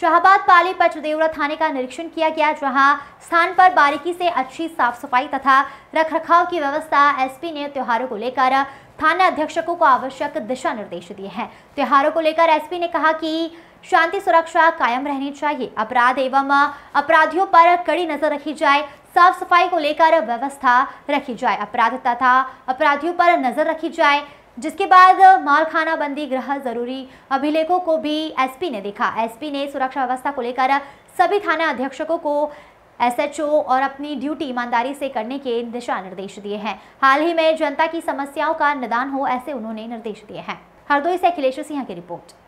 शाहबाद पाली पचदेवरा थाने का निरीक्षण किया गया जहां स्थान पर बारीकी से अच्छी साफ सफाई तथा रखरखाव की व्यवस्था एसपी ने त्योहारों को लेकर थाना अध्यक्षकों को आवश्यक दिशा निर्देश दिए हैं त्योहारों को लेकर एसपी ने कहा कि शांति सुरक्षा कायम रहनी चाहिए अपराध एवं अपराधियों पर कड़ी नजर रखी जाए साफ सफाई को लेकर व्यवस्था रखी जाए अपराध तथा अपराधियों पर नजर रखी जाए जिसके बाद मालखाना बंदी गृह जरूरी अभिलेखों को भी एसपी ने देखा एसपी ने सुरक्षा व्यवस्था को लेकर सभी थाना अध्यक्षकों को एसएचओ और अपनी ड्यूटी ईमानदारी से करने के दिशा निर्देश दिए हैं हाल ही में जनता की समस्याओं का निदान हो ऐसे उन्होंने निर्देश दिए हैं हरदोई से अखिलेश सिंह की रिपोर्ट